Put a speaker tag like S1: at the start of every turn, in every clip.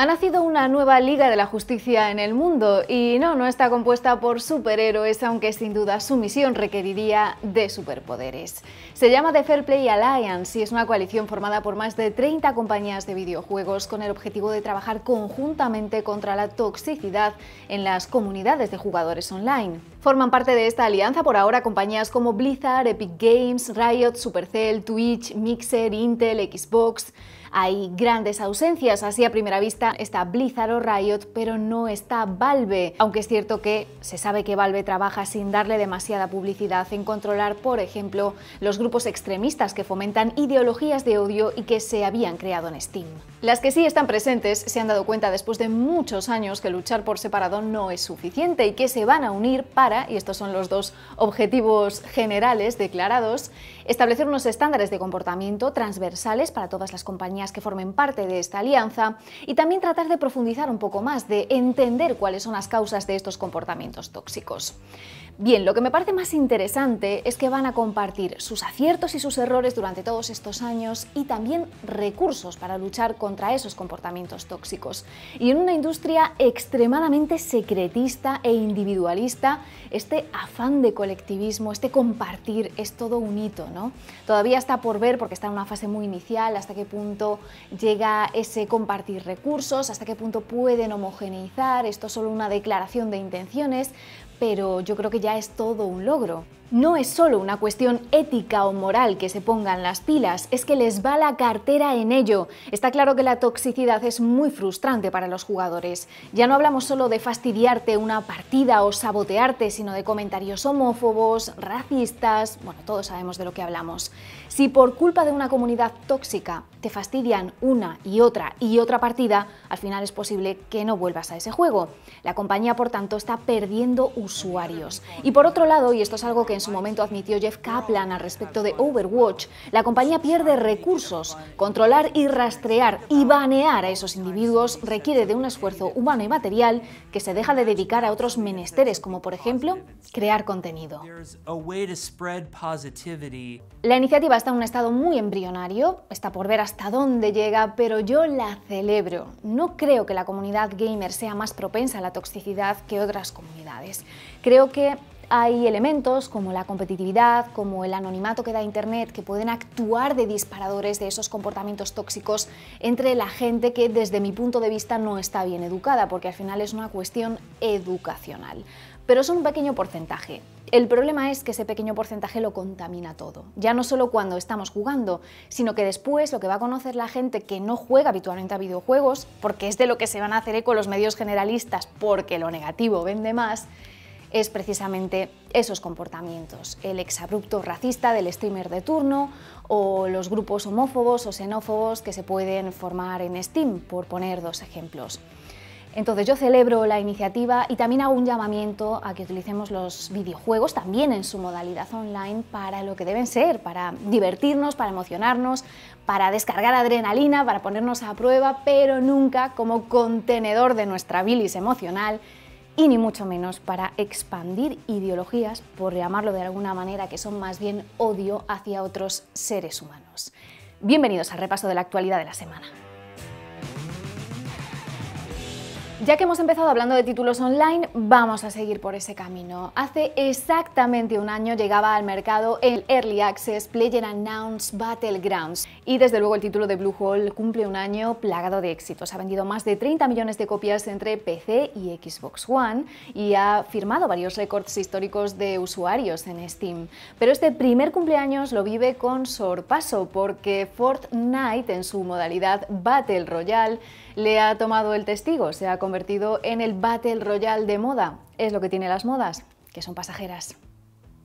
S1: Ha nacido una nueva Liga de la Justicia en el mundo y no, no está compuesta por superhéroes, aunque sin duda su misión requeriría de superpoderes. Se llama The Fair Play Alliance y es una coalición formada por más de 30 compañías de videojuegos con el objetivo de trabajar conjuntamente contra la toxicidad en las comunidades de jugadores online. Forman parte de esta alianza por ahora compañías como Blizzard, Epic Games, Riot, Supercell, Twitch, Mixer, Intel, Xbox. Hay grandes ausencias, así a primera vista está Blizzard o Riot, pero no está Valve, aunque es cierto que se sabe que Valve trabaja sin darle demasiada publicidad en controlar, por ejemplo, los grupos extremistas que fomentan ideologías de odio y que se habían creado en Steam. Las que sí están presentes se han dado cuenta después de muchos años que luchar por separado no es suficiente y que se van a unir para, y estos son los dos objetivos generales declarados, establecer unos estándares de comportamiento transversales para todas las compañías que formen parte de esta alianza y también tratar de profundizar un poco más, de entender cuáles son las causas de estos comportamientos tóxicos. Bien, lo que me parece más interesante es que van a compartir sus aciertos y sus errores durante todos estos años y también recursos para luchar contra esos comportamientos tóxicos. Y en una industria extremadamente secretista e individualista, este afán de colectivismo, este compartir es todo un hito, ¿no? Todavía está por ver porque está en una fase muy inicial hasta qué punto llega ese compartir recursos, hasta qué punto pueden homogeneizar, esto es solo una declaración de intenciones, pero yo creo que ya es todo un logro. No es solo una cuestión ética o moral que se pongan las pilas, es que les va la cartera en ello. Está claro que la toxicidad es muy frustrante para los jugadores. Ya no hablamos solo de fastidiarte una partida o sabotearte, sino de comentarios homófobos, racistas, bueno, todos sabemos de lo que hablamos. Si por culpa de una comunidad tóxica te fastidian una y otra y otra partida, al final es posible que no vuelvas a ese juego. La compañía, por tanto, está perdiendo usuarios. Y por otro lado, y esto es algo que en su momento admitió Jeff Kaplan al respecto de Overwatch, la compañía pierde recursos. Controlar y rastrear y banear a esos individuos requiere de un esfuerzo humano y material que se deja de dedicar a otros menesteres, como por ejemplo crear contenido. La iniciativa está un estado muy embrionario, está por ver hasta dónde llega, pero yo la celebro. No creo que la comunidad gamer sea más propensa a la toxicidad que otras comunidades. Creo que hay elementos como la competitividad, como el anonimato que da Internet, que pueden actuar de disparadores de esos comportamientos tóxicos entre la gente que desde mi punto de vista no está bien educada, porque al final es una cuestión educacional. Pero es un pequeño porcentaje. El problema es que ese pequeño porcentaje lo contamina todo, ya no solo cuando estamos jugando, sino que después lo que va a conocer la gente que no juega habitualmente a videojuegos, porque es de lo que se van a hacer eco los medios generalistas, porque lo negativo vende más, es precisamente esos comportamientos, el exabrupto racista del streamer de turno o los grupos homófobos o xenófobos que se pueden formar en Steam, por poner dos ejemplos. Entonces yo celebro la iniciativa y también hago un llamamiento a que utilicemos los videojuegos también en su modalidad online para lo que deben ser, para divertirnos, para emocionarnos, para descargar adrenalina, para ponernos a prueba, pero nunca como contenedor de nuestra bilis emocional y ni mucho menos para expandir ideologías, por llamarlo de alguna manera, que son más bien odio hacia otros seres humanos. Bienvenidos al repaso de la actualidad de la semana. Ya que hemos empezado hablando de títulos online, vamos a seguir por ese camino. Hace exactamente un año llegaba al mercado el Early Access Player Announced Battlegrounds y desde luego el título de Blue Hole cumple un año plagado de éxitos. Ha vendido más de 30 millones de copias entre PC y Xbox One y ha firmado varios récords históricos de usuarios en Steam. Pero este primer cumpleaños lo vive con sorpaso porque Fortnite en su modalidad Battle Royale le ha tomado el testigo, convertido en el Battle Royale de moda. Es lo que tienen las modas, que son pasajeras.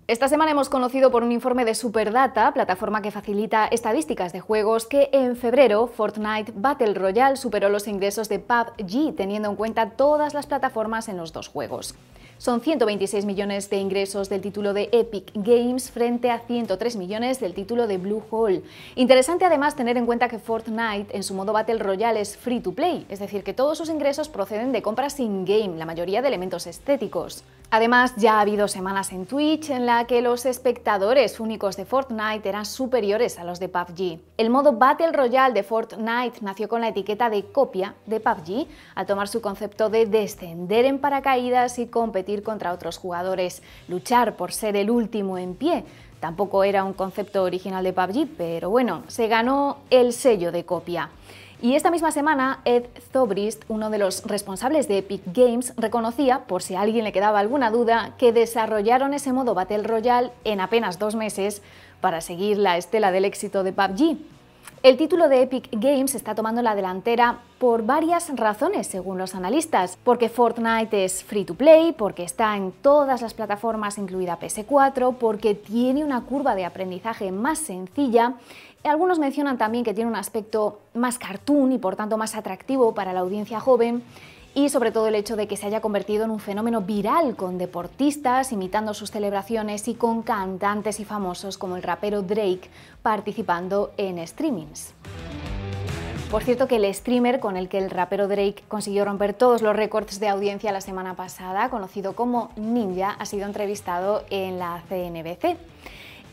S1: Esta semana hemos conocido por un informe de Superdata, plataforma que facilita estadísticas de juegos, que en febrero Fortnite Battle Royale superó los ingresos de PUBG, teniendo en cuenta todas las plataformas en los dos juegos. Son 126 millones de ingresos del título de Epic Games frente a 103 millones del título de Blue Hole. Interesante además tener en cuenta que Fortnite en su modo Battle Royale es free to play, es decir, que todos sus ingresos proceden de compras in-game, la mayoría de elementos estéticos. Además, ya ha habido semanas en Twitch en la que los espectadores únicos de Fortnite eran superiores a los de PUBG. El modo Battle Royale de Fortnite nació con la etiqueta de copia de PUBG, al tomar su concepto de descender en paracaídas y competir contra otros jugadores, luchar por ser el último en pie. Tampoco era un concepto original de PUBG, pero bueno, se ganó el sello de copia. Y esta misma semana, Ed Zobrist, uno de los responsables de Epic Games, reconocía, por si a alguien le quedaba alguna duda, que desarrollaron ese modo Battle Royale en apenas dos meses para seguir la estela del éxito de PUBG. El título de Epic Games está tomando la delantera por varias razones, según los analistas. Porque Fortnite es free to play, porque está en todas las plataformas, incluida PS4, porque tiene una curva de aprendizaje más sencilla algunos mencionan también que tiene un aspecto más cartoon y por tanto más atractivo para la audiencia joven y sobre todo el hecho de que se haya convertido en un fenómeno viral con deportistas imitando sus celebraciones y con cantantes y famosos como el rapero Drake participando en streamings. Por cierto que el streamer con el que el rapero Drake consiguió romper todos los récords de audiencia la semana pasada, conocido como Ninja, ha sido entrevistado en la CNBC.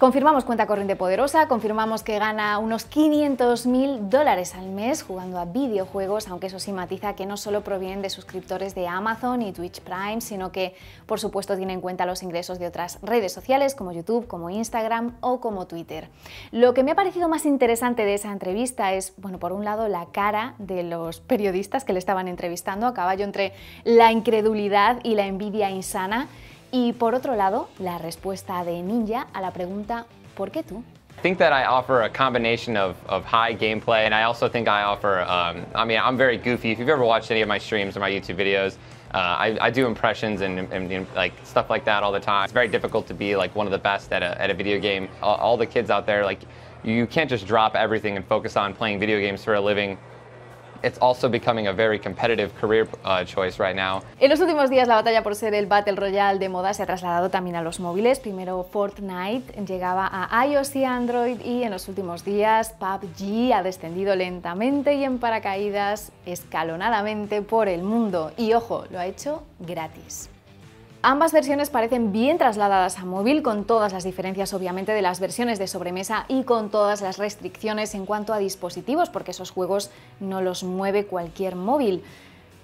S1: Confirmamos cuenta corriente poderosa, confirmamos que gana unos 500.000 dólares al mes jugando a videojuegos, aunque eso sí matiza que no solo provienen de suscriptores de Amazon y Twitch Prime, sino que por supuesto tiene en cuenta los ingresos de otras redes sociales como YouTube, como Instagram o como Twitter. Lo que me ha parecido más interesante de esa entrevista es, bueno, por un lado la cara de los periodistas que le estaban entrevistando a caballo entre la incredulidad y la envidia insana Y por otro lado, la respuesta de Ninja a la pregunta ¿por qué tú? I think that I offer a combination of, of high gameplay, and I also think I offer, um, I mean, I'm very goofy. If you've ever watched any of my streams or my YouTube videos, uh, I, I, do impressions and, and, and, like stuff like that all the time. It's very difficult to be like one of the best at a, at a video game. All, all the kids out there, like, you can't just drop everything and focus on playing video games for a living. It's also becoming a very competitive career uh, En los últimos días la batalla por ser el Battle Royale de moda se ha trasladado también a los móviles. Primero Fortnite llegaba a iOS y Android y en los últimos días PUBG ha descendido lentamente y en paracaídas escalonadamente por el mundo. Y ojo, lo ha hecho gratis. Ambas versiones parecen bien trasladadas a móvil, con todas las diferencias obviamente de las versiones de sobremesa y con todas las restricciones en cuanto a dispositivos, porque esos juegos no los mueve cualquier móvil.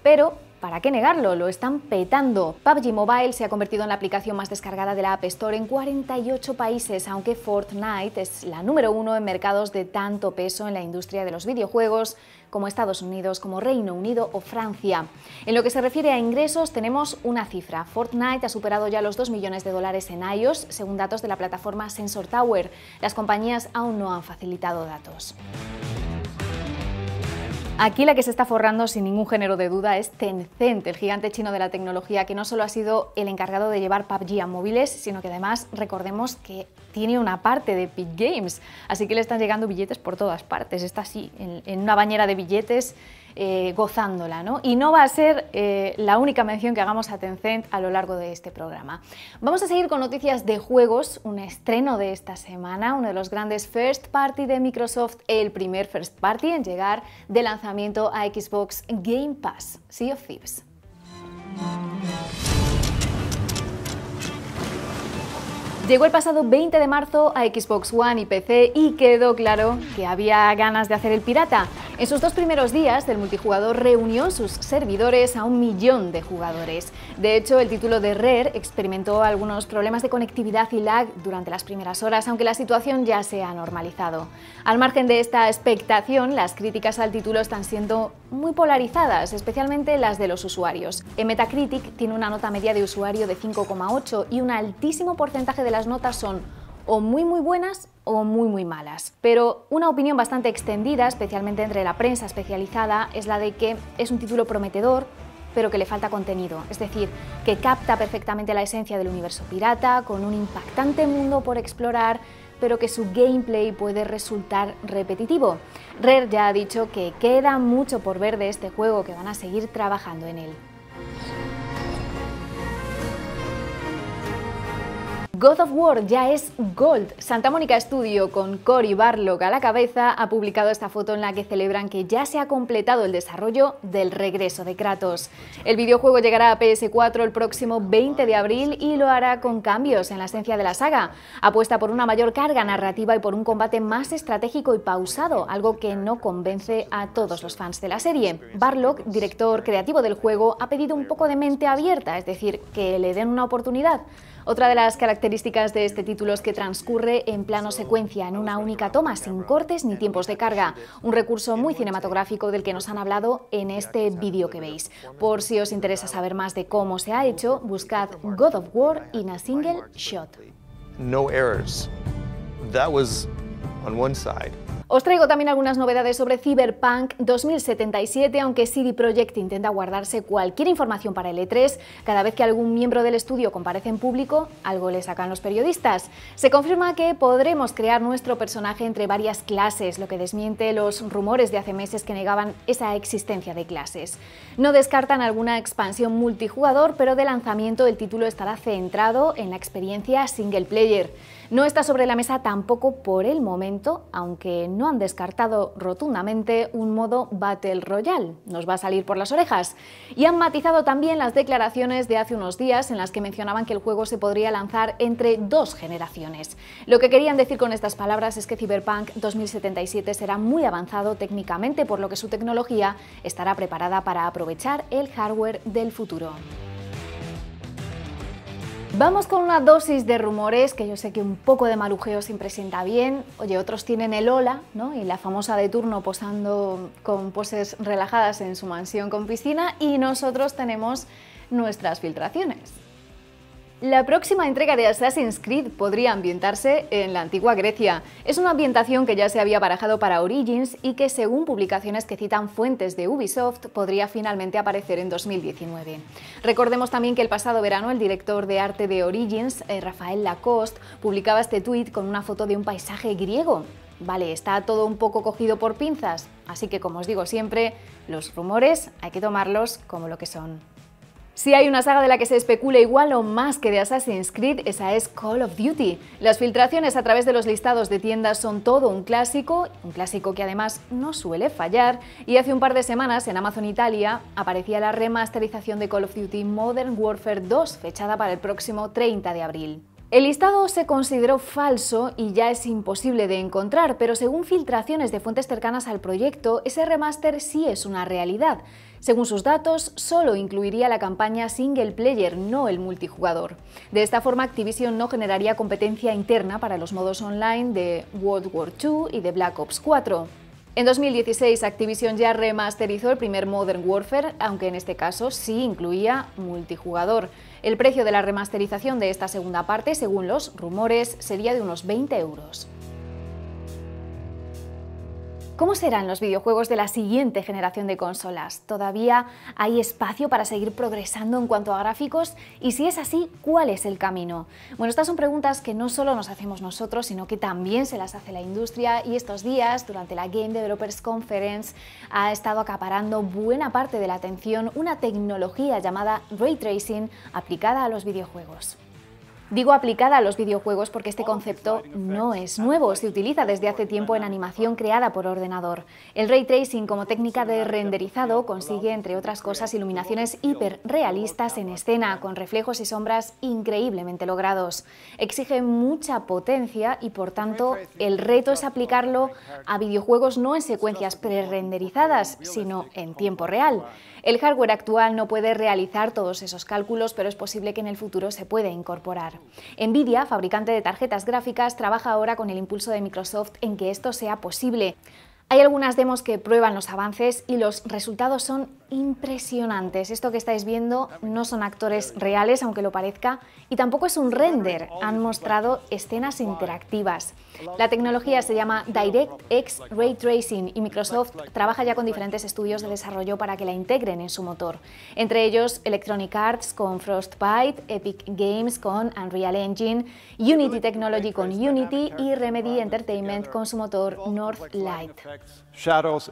S1: Pero ¿Para qué negarlo? Lo están petando. PUBG Mobile se ha convertido en la aplicación más descargada de la App Store en 48 países, aunque Fortnite es la número uno en mercados de tanto peso en la industria de los videojuegos como Estados Unidos, como Reino Unido o Francia. En lo que se refiere a ingresos, tenemos una cifra. Fortnite ha superado ya los 2 millones de dólares en iOS, según datos de la plataforma Sensor Tower. Las compañías aún no han facilitado datos. Aquí la que se está forrando sin ningún género de duda es Tencent, el gigante chino de la tecnología que no solo ha sido el encargado de llevar PUBG a móviles, sino que además recordemos que tiene una parte de Epic Games, así que le están llegando billetes por todas partes, está así, en, en una bañera de billetes eh, gozándola. ¿no? Y no va a ser eh, la única mención que hagamos a Tencent a lo largo de este programa. Vamos a seguir con noticias de juegos, un estreno de esta semana, uno de los grandes first party de Microsoft, el primer first party en llegar de lanzamiento a Xbox Game Pass, Sea of Thieves. Llegó el pasado 20 de marzo a Xbox One y PC y quedó claro que había ganas de hacer el pirata. En sus dos primeros días, el multijugador reunió sus servidores a un millón de jugadores. De hecho, el título de Rare experimentó algunos problemas de conectividad y lag durante las primeras horas, aunque la situación ya se ha normalizado. Al margen de esta expectación, las críticas al título están siendo muy polarizadas, especialmente las de los usuarios. En Metacritic tiene una nota media de usuario de 5,8 y un altísimo porcentaje de las notas son o muy muy buenas o muy muy malas. Pero una opinión bastante extendida, especialmente entre la prensa especializada, es la de que es un título prometedor, pero que le falta contenido, es decir, que capta perfectamente la esencia del universo pirata, con un impactante mundo por explorar, pero que su gameplay puede resultar repetitivo. Rare ya ha dicho que queda mucho por ver de este juego, que van a seguir trabajando en él. God of War ya es Gold. Santa Mónica Studio, con Cory Barlock a la cabeza, ha publicado esta foto en la que celebran que ya se ha completado el desarrollo del regreso de Kratos. El videojuego llegará a PS4 el próximo 20 de abril y lo hará con cambios en la esencia de la saga. Apuesta por una mayor carga narrativa y por un combate más estratégico y pausado, algo que no convence a todos los fans de la serie. Barlock, director creativo del juego, ha pedido un poco de mente abierta, es decir, que le den una oportunidad. Otra de las características de este título es que transcurre en plano secuencia, en una única toma, sin cortes ni tiempos de carga. Un recurso muy cinematográfico del que nos han hablado en este vídeo que veis. Por si os interesa saber más de cómo se ha hecho, buscad God of War in a single shot. No errors. That was on one side. Os traigo también algunas novedades sobre Cyberpunk 2077, aunque CD Projekt intenta guardarse cualquier información para el E3, cada vez que algún miembro del estudio comparece en público, algo le sacan los periodistas. Se confirma que podremos crear nuestro personaje entre varias clases, lo que desmiente los rumores de hace meses que negaban esa existencia de clases. No descartan alguna expansión multijugador, pero de lanzamiento el título estará centrado en la experiencia single player. No está sobre la mesa tampoco por el momento, aunque no han descartado rotundamente un modo Battle Royale. Nos va a salir por las orejas. Y han matizado también las declaraciones de hace unos días en las que mencionaban que el juego se podría lanzar entre dos generaciones. Lo que querían decir con estas palabras es que Cyberpunk 2077 será muy avanzado técnicamente, por lo que su tecnología estará preparada para aprovechar el hardware del futuro. Vamos con una dosis de rumores, que yo sé que un poco de marujeo siempre sienta bien. Oye, otros tienen el hola, ¿no? Y la famosa de turno posando con poses relajadas en su mansión con piscina. Y nosotros tenemos nuestras filtraciones. La próxima entrega de Assassin's Creed podría ambientarse en la antigua Grecia. Es una ambientación que ya se había barajado para Origins y que, según publicaciones que citan fuentes de Ubisoft, podría finalmente aparecer en 2019. Recordemos también que el pasado verano el director de arte de Origins, eh, Rafael Lacoste, publicaba este tuit con una foto de un paisaje griego. Vale, está todo un poco cogido por pinzas, así que como os digo siempre, los rumores hay que tomarlos como lo que son. Si hay una saga de la que se especula igual o más que de Assassin's Creed, esa es Call of Duty. Las filtraciones a través de los listados de tiendas son todo un clásico, un clásico que además no suele fallar, y hace un par de semanas en Amazon Italia aparecía la remasterización de Call of Duty Modern Warfare 2, fechada para el próximo 30 de abril. El listado se consideró falso y ya es imposible de encontrar, pero según filtraciones de fuentes cercanas al proyecto, ese remaster sí es una realidad. Según sus datos, solo incluiría la campaña single player, no el multijugador. De esta forma, Activision no generaría competencia interna para los modos online de World War II y de Black Ops 4. En 2016, Activision ya remasterizó el primer Modern Warfare, aunque en este caso sí incluía multijugador. El precio de la remasterización de esta segunda parte, según los rumores, sería de unos 20 euros. ¿Cómo serán los videojuegos de la siguiente generación de consolas? ¿Todavía hay espacio para seguir progresando en cuanto a gráficos? Y si es así, ¿cuál es el camino? Bueno, estas son preguntas que no solo nos hacemos nosotros, sino que también se las hace la industria y estos días, durante la Game Developers Conference, ha estado acaparando buena parte de la atención una tecnología llamada Ray Tracing aplicada a los videojuegos. Digo aplicada a los videojuegos porque este concepto no es nuevo, se utiliza desde hace tiempo en animación creada por ordenador. El ray tracing como técnica de renderizado consigue, entre otras cosas, iluminaciones hiperrealistas en escena, con reflejos y sombras increíblemente logrados. Exige mucha potencia y, por tanto, el reto es aplicarlo a videojuegos no en secuencias prerenderizadas, sino en tiempo real. El hardware actual no puede realizar todos esos cálculos, pero es posible que en el futuro se pueda incorporar. Nvidia, fabricante de tarjetas gráficas, trabaja ahora con el impulso de Microsoft en que esto sea posible. Hay algunas demos que prueban los avances y los resultados son impresionantes. Esto que estáis viendo no son actores reales, aunque lo parezca, y tampoco es un render. Han mostrado escenas interactivas. La tecnología se llama DirectX Ray Tracing y Microsoft trabaja ya con diferentes estudios de desarrollo para que la integren en su motor. Entre ellos Electronic Arts con Frostbite, Epic Games con Unreal Engine, Unity Technology con Unity y Remedy Entertainment con su motor Northlight shadows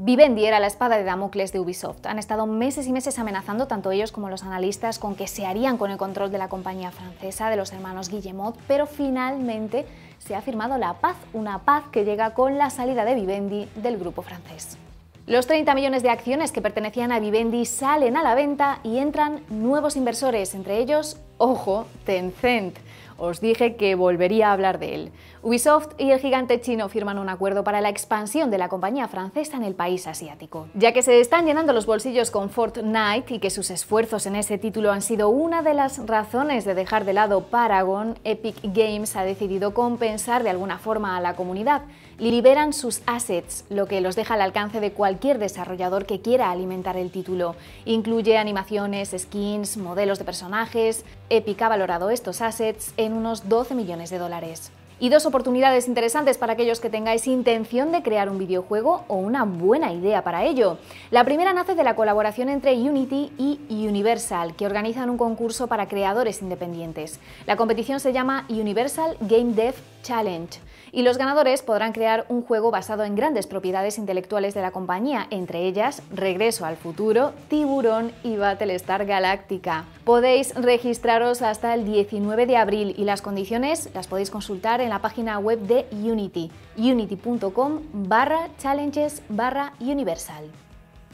S1: Vivendi era la espada de Damocles de Ubisoft. Han estado meses y meses amenazando tanto ellos como los analistas con que se harían con el control de la compañía francesa de los hermanos Guillemot, pero finalmente se ha firmado la paz, una paz que llega con la salida de Vivendi del grupo francés. Los 30 millones de acciones que pertenecían a Vivendi salen a la venta y entran nuevos inversores, entre ellos, ojo, Tencent. Os dije que volvería a hablar de él. Ubisoft y el gigante chino firman un acuerdo para la expansión de la compañía francesa en el país asiático. Ya que se están llenando los bolsillos con Fortnite y que sus esfuerzos en ese título han sido una de las razones de dejar de lado Paragon, Epic Games ha decidido compensar de alguna forma a la comunidad. Liberan sus assets, lo que los deja al alcance de cualquier desarrollador que quiera alimentar el título. Incluye animaciones, skins, modelos de personajes. Epic ha valorado estos assets unos 12 millones de dólares. Y dos oportunidades interesantes para aquellos que tengáis intención de crear un videojuego o una buena idea para ello. La primera nace de la colaboración entre Unity y Universal, que organizan un concurso para creadores independientes. La competición se llama Universal Game Dev Challenge. Y los ganadores podrán crear un juego basado en grandes propiedades intelectuales de la compañía, entre ellas Regreso al Futuro, Tiburón y Battlestar Galáctica. Podéis registraros hasta el 19 de abril y las condiciones las podéis consultar en la página web de Unity, unity.com barra challenges barra universal.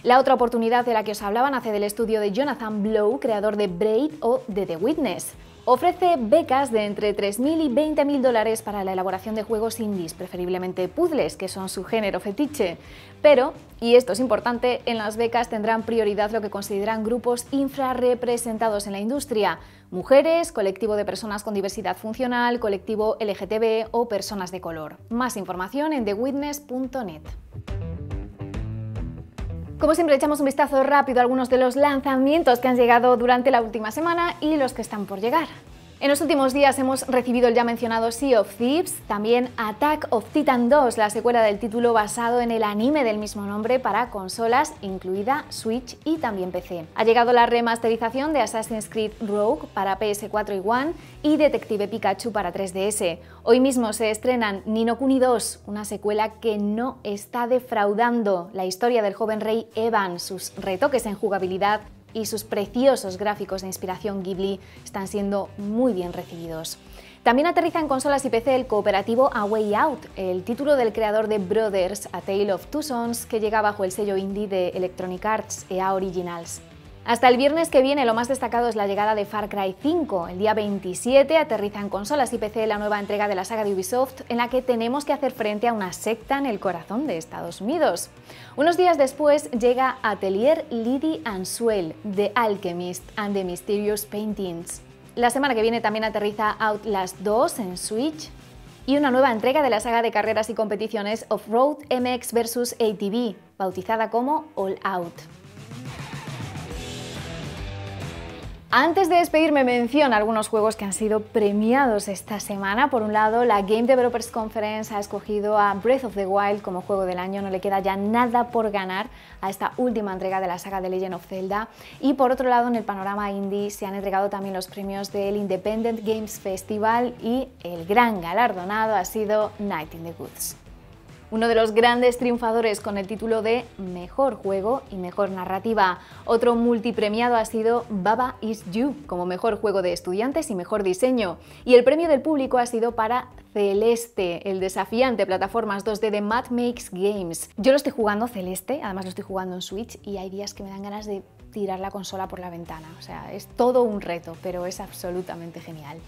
S1: La otra oportunidad de la que os hablaba nace del estudio de Jonathan Blow, creador de Braid o de The Witness. Ofrece becas de entre 3.000 y 20.000 dólares para la elaboración de juegos indies, preferiblemente puzzles, que son su género fetiche. Pero, y esto es importante, en las becas tendrán prioridad lo que consideran grupos infrarrepresentados en la industria, mujeres, colectivo de personas con diversidad funcional, colectivo LGTB o personas de color. Más información en thewitness.net. Como siempre, echamos un vistazo rápido a algunos de los lanzamientos que han llegado durante la última semana y los que están por llegar. En los últimos días hemos recibido el ya mencionado Sea of Thieves, también Attack of Titan 2, la secuela del título basado en el anime del mismo nombre para consolas, incluida Switch y también PC. Ha llegado la remasterización de Assassin's Creed Rogue para PS4 y One y Detective Pikachu para 3DS. Hoy mismo se estrenan Nino 2, una secuela que no está defraudando la historia del joven rey Evan, sus retoques en jugabilidad, y sus preciosos gráficos de inspiración Ghibli están siendo muy bien recibidos. También aterriza en consolas y PC el cooperativo A Way Out, el título del creador de Brothers, A Tale of Two Sons, que llega bajo el sello indie de Electronic Arts EA Originals. Hasta el viernes que viene lo más destacado es la llegada de Far Cry 5. El día 27 aterriza en consolas y PC la nueva entrega de la saga de Ubisoft en la que tenemos que hacer frente a una secta en el corazón de Estados Unidos. Unos días después llega Atelier Lydie Answell, The Alchemist and the Mysterious Paintings. La semana que viene también aterriza Outlast 2 en Switch, y una nueva entrega de la saga de carreras y competiciones Off-Road MX vs ATV, bautizada como All Out. Antes de despedirme, menciono algunos juegos que han sido premiados esta semana. Por un lado, la Game Developers Conference ha escogido a Breath of the Wild como juego del año. No le queda ya nada por ganar a esta última entrega de la saga de Legend of Zelda. Y por otro lado, en el panorama indie se han entregado también los premios del Independent Games Festival y el gran galardonado ha sido Night in the Woods uno de los grandes triunfadores con el título de Mejor Juego y Mejor Narrativa. Otro multipremiado ha sido Baba Is You como Mejor Juego de Estudiantes y Mejor Diseño. Y el premio del público ha sido para Celeste, el desafiante plataformas 2D de Mad Makes Games. Yo lo estoy jugando Celeste, además lo estoy jugando en Switch y hay días que me dan ganas de tirar la consola por la ventana. O sea, es todo un reto, pero es absolutamente genial.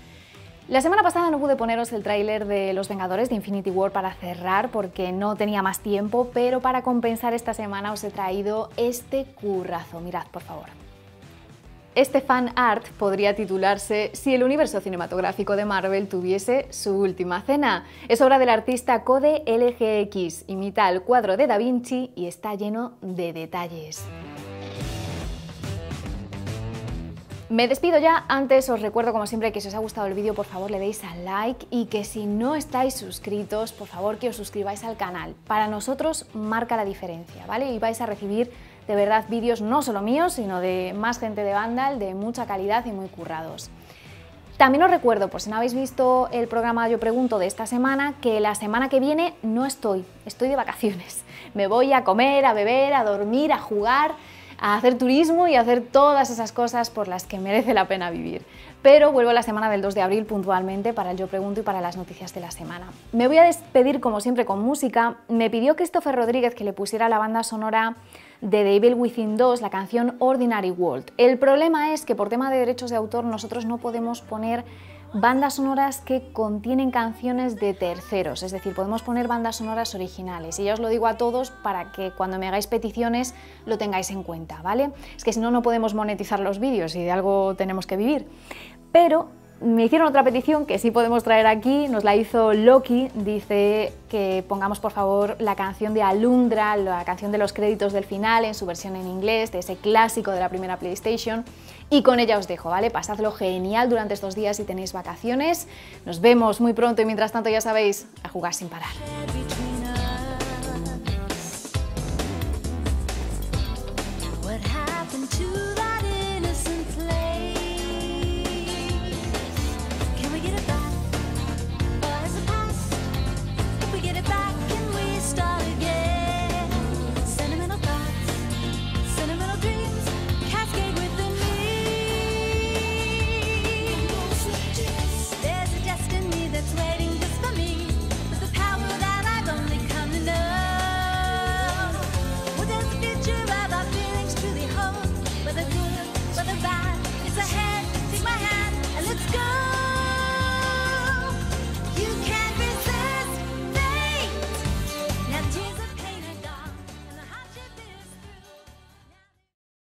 S1: La semana pasada no pude poneros el tráiler de Los Vengadores de Infinity War para cerrar porque no tenía más tiempo, pero para compensar esta semana os he traído este currazo. Mirad, por favor. Este fan art podría titularse Si el universo cinematográfico de Marvel tuviese su última cena. Es obra del artista Code LGX, imita el cuadro de Da Vinci y está lleno de detalles. Me despido ya, antes os recuerdo como siempre que si os ha gustado el vídeo por favor le deis al like y que si no estáis suscritos por favor que os suscribáis al canal. Para nosotros marca la diferencia, ¿vale? Y vais a recibir de verdad vídeos no solo míos sino de más gente de Vandal de mucha calidad y muy currados. También os recuerdo, por si no habéis visto el programa Yo Pregunto de esta semana, que la semana que viene no estoy, estoy de vacaciones. Me voy a comer, a beber, a dormir, a jugar a hacer turismo y a hacer todas esas cosas por las que merece la pena vivir. Pero vuelvo la semana del 2 de abril puntualmente para el Yo Pregunto y para las noticias de la semana. Me voy a despedir como siempre con música. Me pidió Christopher Rodríguez que le pusiera la banda sonora de The Evil Within 2, la canción Ordinary World. El problema es que por tema de derechos de autor nosotros no podemos poner bandas sonoras que contienen canciones de terceros, es decir, podemos poner bandas sonoras originales. Y ya os lo digo a todos para que cuando me hagáis peticiones lo tengáis en cuenta, ¿vale? Es que si no, no podemos monetizar los vídeos y de algo tenemos que vivir. Pero me hicieron otra petición que sí podemos traer aquí, nos la hizo Loki, dice que pongamos por favor la canción de Alundra, la canción de los créditos del final en su versión en inglés, de ese clásico de la primera PlayStation. Y con ella os dejo, ¿vale? Pasadlo genial durante estos días si tenéis vacaciones. Nos vemos muy pronto y mientras tanto ya sabéis, a jugar sin parar.